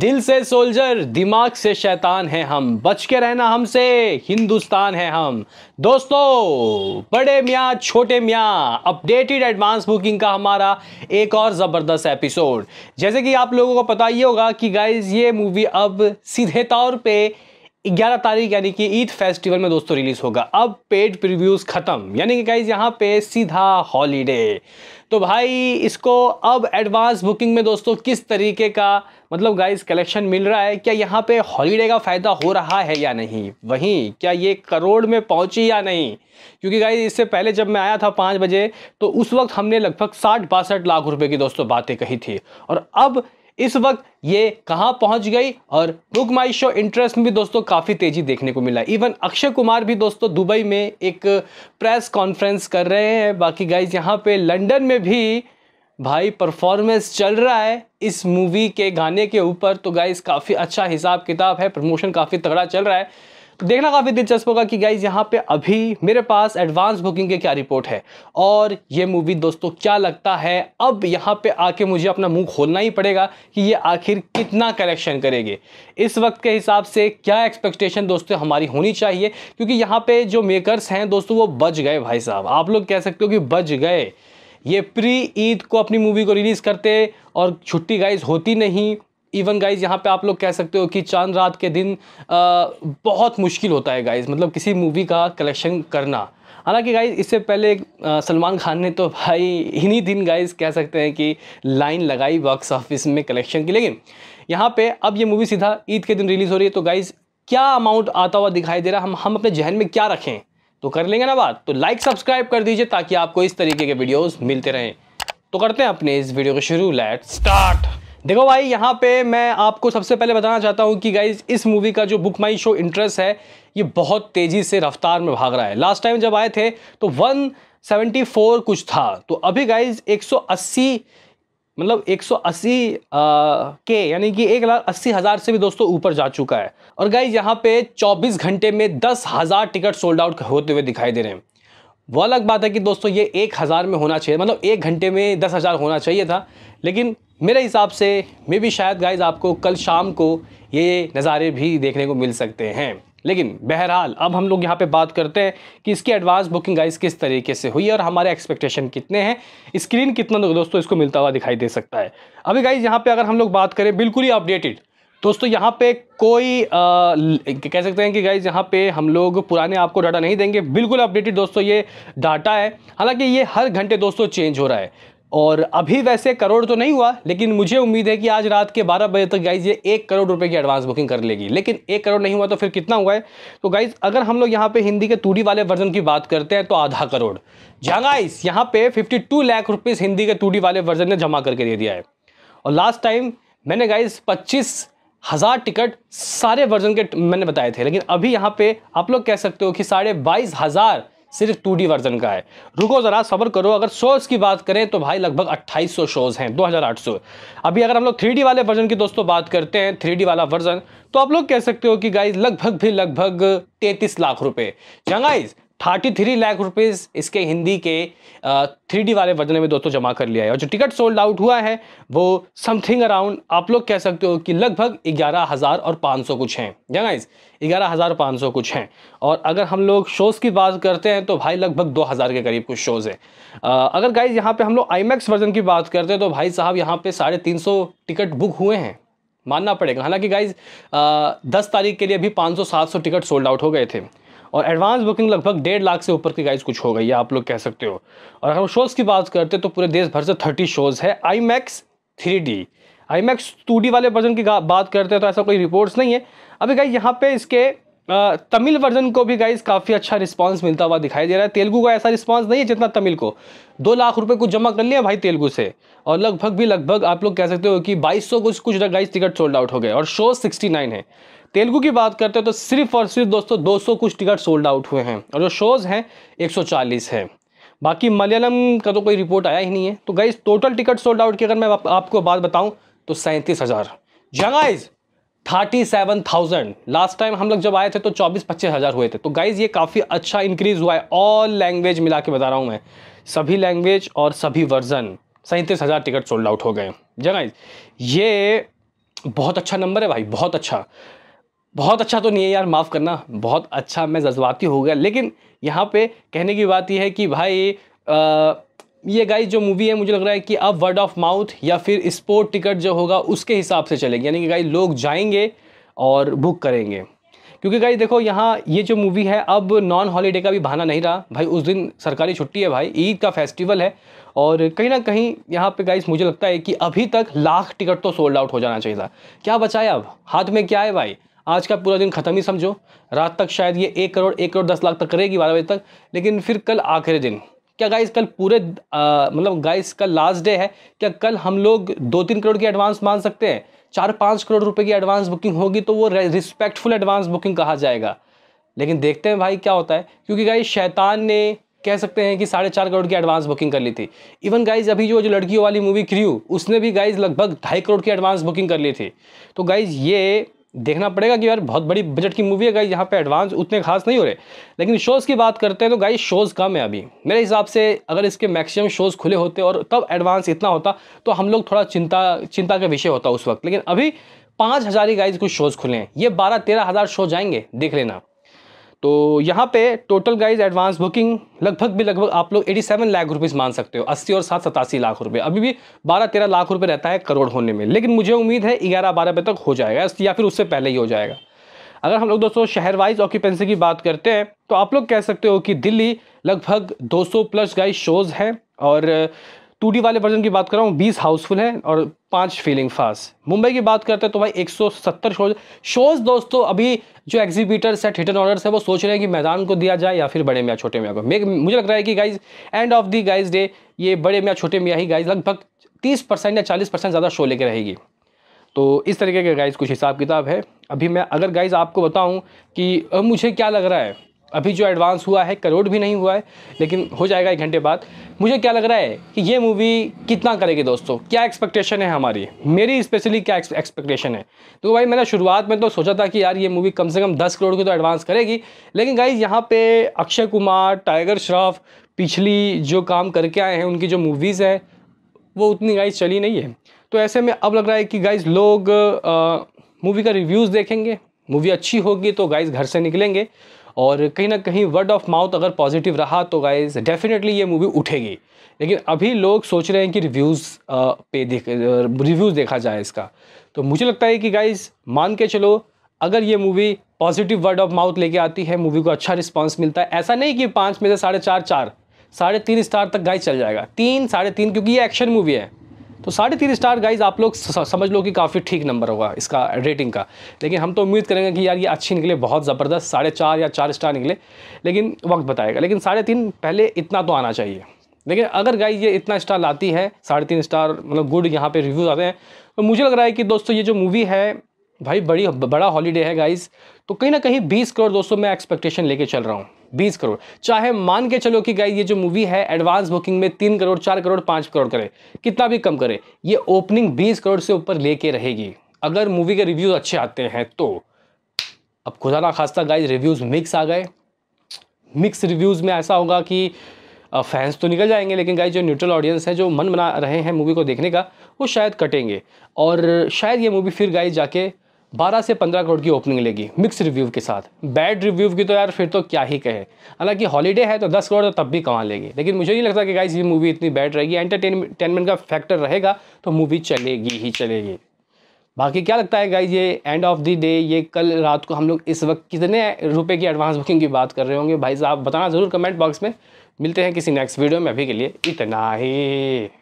दिल से सोल्जर दिमाग से शैतान है हम बच के रहना हमसे हिंदुस्तान है हम दोस्तों बड़े मियाँ छोटे मियाँ अपडेटेड एडवांस बुकिंग का हमारा एक और ज़बरदस्त एपिसोड जैसे कि आप लोगों को पता ही होगा कि गाइज ये मूवी अब सीधे तौर पे 11 तारीख यानी कि ईद फेस्टिवल में दोस्तों रिलीज होगा अब पेड प्रीव्यूज खत्म यानी कि गाइज यहाँ पे सीधा हॉलीडे तो भाई इसको अब एडवांस बुकिंग में दोस्तों किस तरीके का मतलब गाइज कलेक्शन मिल रहा है क्या यहाँ पे हॉलीडे का फ़ायदा हो रहा है या नहीं वहीं क्या ये करोड़ में पहुँची या नहीं क्योंकि गाइज इससे पहले जब मैं आया था पाँच बजे तो उस वक्त हमने लगभग साठ बासठ लाख रुपये की दोस्तों बातें कही थी और अब इस वक्त ये कहाँ पहुंच गई और बुक माई शो इंटरेस्ट में भी दोस्तों काफ़ी तेज़ी देखने को मिला इवन अक्षय कुमार भी दोस्तों दुबई में एक प्रेस कॉन्फ्रेंस कर रहे हैं बाकी गाइज यहाँ पे लंदन में भी भाई परफॉर्मेंस चल रहा है इस मूवी के गाने के ऊपर तो गाइज काफ़ी अच्छा हिसाब किताब है प्रमोशन काफ़ी तगड़ा चल रहा है तो देखना काफ़ी दिलचस्प होगा कि गाइज यहाँ पे अभी मेरे पास एडवांस बुकिंग के क्या रिपोर्ट है और ये मूवी दोस्तों क्या लगता है अब यहाँ पे आके मुझे अपना मुंह खोलना ही पड़ेगा कि ये आखिर कितना कलेक्शन करेगी इस वक्त के हिसाब से क्या एक्सपेक्टेशन दोस्तों हमारी होनी चाहिए क्योंकि यहाँ पर जो मेकर्स हैं दोस्तों वो बच गए भाई साहब आप लोग कह सकते हो कि बच गए ये प्री ईद को अपनी मूवी को रिलीज़ करते और छुट्टी गाइज होती नहीं इवन गाइज यहाँ पे आप लोग कह सकते हो कि चांद रात के दिन आ, बहुत मुश्किल होता है गाइज मतलब किसी मूवी का कलेक्शन करना हालांकि गाइज इससे पहले सलमान खान ने तो भाई इन्हीं दिन गाइज कह सकते हैं कि लाइन लगाई बॉक्स ऑफिस में कलेक्शन की लेकिन यहाँ पे अब ये मूवी सीधा ईद के दिन रिलीज़ हो रही है तो गाइज क्या अमाउंट आता हुआ दिखाई दे रहा हम हम अपने जहन में क्या रखें तो कर लेंगे ना बात तो लाइक सब्सक्राइब कर दीजिए ताकि आपको इस तरीके के वीडियोज़ मिलते रहें तो करते हैं अपने इस वीडियो को शुरू लेट स्टार्ट देखो भाई यहाँ पे मैं आपको सबसे पहले बताना चाहता हूँ कि गाइज इस मूवी का जो बुक माई शो इंटरेस्ट है ये बहुत तेज़ी से रफ्तार में भाग रहा है लास्ट टाइम जब आए थे तो 174 कुछ था तो अभी गाइज 180 मतलब 180 के यानी कि एक लाख अस्सी हज़ार से भी दोस्तों ऊपर जा चुका है और गाइज यहाँ पे 24 घंटे में दस हज़ार टिकट सोल्ड आउट होते हुए दिखाई दे रहे हैं वो अलग बात है कि दोस्तों ये एक हज़ार में होना चाहिए मतलब एक घंटे में दस हज़ार होना चाहिए था लेकिन मेरे हिसाब से मे भी शायद गाइज आपको कल शाम को ये नज़ारे भी देखने को मिल सकते हैं लेकिन बहरहाल अब हम लोग यहाँ पे बात करते हैं कि इसकी एडवांस बुकिंग गाइज किस तरीके से हुई है और हमारे एक्सपेक्टेशन कितने हैं स्क्रीन कितना दोस्तों इसको मिलता हुआ दिखाई दे सकता है अभी गाइज यहाँ पर अगर हम लोग बात करें बिल्कुल ही अपडेटेड दोस्तों यहाँ पे कोई आ, कह सकते हैं कि गाइज यहाँ पे हम लोग पुराने आपको डाटा नहीं देंगे बिल्कुल अपडेटेड दोस्तों ये डाटा है हालांकि ये हर घंटे दोस्तों चेंज हो रहा है और अभी वैसे करोड़ तो नहीं हुआ लेकिन मुझे उम्मीद है कि आज रात के 12 बजे तक गाइज ये एक करोड़ रुपए की एडवांस बुकिंग कर लेगी लेकिन एक करोड़ नहीं हुआ तो फिर कितना हुआ है तो गाइज अगर हम लोग यहाँ पे हिंदी के टूडी वाले वर्जन की बात करते हैं तो आधा करोड़ जहाँ गाइज यहाँ पे 52 लाख रुपीज़ हिंदी के टूडी वाले वर्जन ने जमा करके दे दिया है और लास्ट टाइम मैंने गाइज पच्चीस हज़ार टिकट सारे वर्जन के मैंने बताए थे लेकिन अभी यहाँ पे आप लोग कह सकते हो कि साढ़े बाईस हज़ार सिर्फ टू वर्जन का है रुको ज़रा सबर करो अगर शोज़ की बात करें तो भाई लगभग 2800 शोज़ हैं 2800 अभी अगर हम लोग थ्री वाले वर्जन की दोस्तों बात करते हैं थ्री वाला वर्जन तो आप लोग कह सकते हो कि गाइज लगभग भी लगभग तैंतीस लाख रुपए जंगाइज थर्टी थ्री लाख रुपीज़ इसके हिंदी के थ्री वाले वर्जन में दोस्तों जमा कर लिया है और जो टिकट सोल्ड आउट हुआ है वो समथिंग अराउंड आप लोग कह सकते हो कि लगभग ग्यारह हज़ार और पाँच सौ कुछ हैं या गाइज ग्यारह हज़ार पाँच सौ कुछ हैं और अगर हम लोग शोज़ की बात करते हैं तो भाई लगभग दो हज़ार के करीब कुछ शोज़ हैं अगर गाइज यहाँ पे हम लोग आई वर्जन की बात करते हैं तो भाई साहब यहाँ पे साढ़े तीन सौ टिकट बुक हुए हैं मानना पड़ेगा हालांकि गाइज दस तारीख के लिए भी पाँच सौ टिकट सोल्ड आउट हो गए थे और एडवांस बुकिंग लगभग डेढ़ लाख से ऊपर की गाइज कुछ हो गई है आप लोग कह सकते हो और अगर हम शोज़ की बात करते हैं तो पूरे देश भर से थर्टी शोज़ है IMAX three D IMAX two D वाले वर्जन की बात करते हैं तो ऐसा कोई रिपोर्ट्स नहीं है अभी गाइज यहाँ पे इसके तमिल वर्जन को भी गाइज काफ़ी अच्छा रिस्पांस मिलता हुआ दिखाई दे रहा है तेलुगू का ऐसा रिस्पांस नहीं है जितना तमिल को दो लाख रुपए कुछ जमा कर लिया भाई तेलुगू से और लगभग भी लगभग आप लोग कह सकते हो कि 2200 कुछ कुछ गाइज टिकट सोल्ड आउट हो गए और शो 69 है तेलुगु की बात करते हैं तो सिर्फ और सिर्फ दोस्तों 200 कुछ टिकट सोल्ड आउट हुए हैं और जो शोज़ हैं 140 हैं बाकी मलयालम का तो कोई रिपोर्ट आया ही नहीं है तो guys total ticket sold out की अगर मैं आप, आपको बात बताऊँ तो सैंतीस हज़ार जगाइज thirty seven thousand last time हम लोग जब आए थे तो चौबीस पच्चीस हज़ार हुए थे तो गाइज ये काफ़ी अच्छा इंक्रीज़ हुआ है ऑल लैंग्वेज मिला के बता रहा हूँ मैं सभी लैंग्वेज और सभी वर्जन सैंतीस हज़ार टिकट सोल्ड आउट हो गए जंगाइज ये बहुत अच्छा नंबर है भाई बहुत अच्छा बहुत अच्छा तो नहीं है यार माफ़ करना बहुत अच्छा मैं जज्बाती हो गया लेकिन यहाँ पे कहने की बात यह है कि भाई आ, ये गाइस जो मूवी है मुझे लग रहा है कि अब वर्ड ऑफ माउथ या फिर स्पोर्ट टिकट जो होगा उसके हिसाब से चलेगी यानी कि गाइस लोग जाएंगे और बुक करेंगे क्योंकि गाइस देखो यहाँ ये जो मूवी है अब नॉन हॉलीडे का भी बहाना नहीं रहा भाई उस दिन सरकारी छुट्टी है भाई ईद का फेस्टिवल है और कहीं ना कहीं यहाँ पे गाइस मुझे लगता है कि अभी तक लाख टिकट तो सोल्ड आउट हो जाना चाहिए था क्या बचाया अब हाथ में क्या है भाई आज का पूरा दिन ख़त्म ही समझो रात तक शायद ये एक करोड़ एक करोड़ दस लाख तक करेगी बारह बजे तक लेकिन फिर कल आखिरी दिन क्या गाइस कल पूरे मतलब गाइस कल लास्ट डे है क्या कल हम लोग दो तीन करोड़ की एडवांस मान सकते हैं चार पाँच करोड़ रुपए की एडवांस बुकिंग होगी तो वो रिस्पेक्टफुल एडवांस बुकिंग कहा जाएगा लेकिन देखते हैं भाई क्या होता है क्योंकि गाइस शैतान ने कह सकते हैं कि साढ़े चार करोड़ की एडवांस बुकिंग कर ली थी इवन गाइज अभी जो जो लड़कियों वाली मूवी क्रियू उसने भी गाइज लगभग ढाई करोड़ की एडवांस बुकिंग कर ली थी तो गाइज ये देखना पड़ेगा कि यार बहुत बड़ी बजट की मूवी है गाई यहाँ पे एडवांस उतने खास नहीं हो रहे लेकिन शोज़ की बात करते हैं तो गाई शोज़ कम है अभी मेरे हिसाब से अगर इसके मैक्सिमम शोज़ खुले होते और तब एडवांस इतना होता तो हम लोग थोड़ा चिंता चिंता का विषय होता उस वक्त लेकिन अभी पाँच हज़ार ही गाइज कुछ शोज़ खुले हैं ये बारह तेरह हज़ार शो जाएंगे देख लेना तो यहाँ पे टोटल गाइज एडवांस बुकिंग लगभग भी लगभग आप लोग 87 लाख रुपीस मान सकते हो 80 और सात सतासी लाख रुपए अभी भी 12-13 लाख रुपए रहता है करोड़ होने में लेकिन मुझे उम्मीद है ग्यारह बारह बजे तक हो जाएगा या फिर उससे पहले ही हो जाएगा अगर हम लोग दोस्तों शहर वाइज ऑक्यूपेंसी की बात करते हैं तो आप लोग कह सकते हो कि दिल्ली लगभग दो प्लस गाइज शोज़ हैं और टू वाले वर्जन की बात कर रहा हूँ बीस हाउसफुल हैं और पाँच फीलिंग फास्ट मुंबई की बात करते हैं तो भाई 170 शोज शोज दोस्तों अभी जो एग्जीबिटर्स है थिएटर ऑनर्स है वो सोच रहे हैं कि मैदान को दिया जाए या फिर बड़े मियाँ छोटे मियाँ को मुझे लग रहा है कि guys end of the guys day ये बड़े मियाँ छोटे मियाँ ही गाइज लगभग तीस परसेंट या चालीस परसेंट ज़्यादा शो लेके रहेगी तो इस तरीके के गाइज कुछ हिसाब किताब है अभी मैं अगर गाइज आपको बताऊँ कि मुझे क्या लग रहा है अभी जो एडवांस हुआ है करोड़ भी नहीं हुआ है लेकिन हो जाएगा एक घंटे बाद मुझे क्या लग रहा है कि ये मूवी कितना करेगी दोस्तों क्या एक्सपेक्टेशन है हमारी मेरी स्पेशली क्या एक्सपेक्टेशन है तो भाई मैंने शुरुआत में तो सोचा था कि यार ये मूवी कम से कम दस करोड़ की तो एडवांस करेगी लेकिन गाइज यहाँ पे अक्षय कुमार टाइगर श्रॉफ पिछली जो काम करके आए हैं उनकी जो मूवीज़ हैं वो उतनी गाइज चली नहीं है तो ऐसे में अब लग रहा है कि गाइज लोग मूवी का रिव्यूज़ देखेंगे मूवी अच्छी होगी तो गाइज घर से निकलेंगे और कहीं ना कहीं वर्ड ऑफ माउथ अगर पॉजिटिव रहा तो गाइज डेफिनेटली ये मूवी उठेगी लेकिन अभी लोग सोच रहे हैं कि रिव्यूज़ पे देख रिव्यूज़ देखा जाए इसका तो मुझे लगता है कि गाइज मान के चलो अगर ये movie positive word of mouth लेके आती है मूवी को अच्छा रिस्पॉन्स मिलता है ऐसा नहीं कि पाँच में से साढ़े चार चार साढ़े तीन स्टार तक गाइज चल जाएगा तीन साढ़े तीन क्योंकि ये एक्शन मूवी है तो साढ़े तीन स्टार गाइज आप लोग समझ लो कि काफ़ी ठीक नंबर होगा इसका रेटिंग का लेकिन हम तो उम्मीद करेंगे कि यार ये अच्छी निकले बहुत ज़बरदस्त साढ़े चार या चार स्टार निकले लेकिन वक्त बताएगा लेकिन साढ़े तीन पहले इतना तो आना चाहिए लेकिन अगर गाइज ये इतना स्टार लाती है साढ़े तीन स्टार मतलब गुड यहाँ पर रिव्यूज़ आते हैं तो मुझे लग रहा है कि दोस्तों ये जो मूवी है भाई बड़ी बड़ा हॉलीडे है गाइज तो कहीं ना कहीं बीस करोड़ दोस्तों मैं एक्सपेक्टेशन लेके चल रहा हूँ बीस करोड़ चाहे मान के चलो कि गाई ये जो मूवी है एडवांस बुकिंग में तीन करोड़ चार करोड़ पाँच करोड़ करे कितना भी कम करे ये ओपनिंग बीस करोड़ से ऊपर लेके रहेगी अगर मूवी के रिव्यूज़ अच्छे आते हैं तो अब खुदा ना खास्ता गाई रिव्यूज़ मिक्स आ गए मिक्स रिव्यूज़ में ऐसा होगा कि फैंस तो निकल जाएंगे लेकिन गाइज जो न्यूट्रल ऑडियंस है जो मन बना रहे हैं मूवी को देखने का वो शायद कटेंगे और शायद ये मूवी फिर गाइज जाके 12 से 15 करोड़ की ओपनिंग लेगी मिक्स रिव्यू के साथ बैड रिव्यू की तो यार फिर तो क्या ही कहे हालांकि हॉलीडे है तो 10 करोड़ तो तब भी कमा लेगी लेकिन मुझे नहीं लगता कि गाइस ये मूवी इतनी बैड रहेगी एंटरटेनमेंट का फैक्टर रहेगा तो मूवी चलेगी ही चलेगी बाकी क्या लगता है गाइज ये एंड ऑफ दी डे ये कल रात को हम लोग इस वक्त कितने रुपये की एडवांस बुकिंग की बात कर रहे होंगे भाई साहब बताना ज़रूर कमेंट बॉक्स में मिलते हैं किसी नेक्स्ट वीडियो में अभी के लिए इतना ही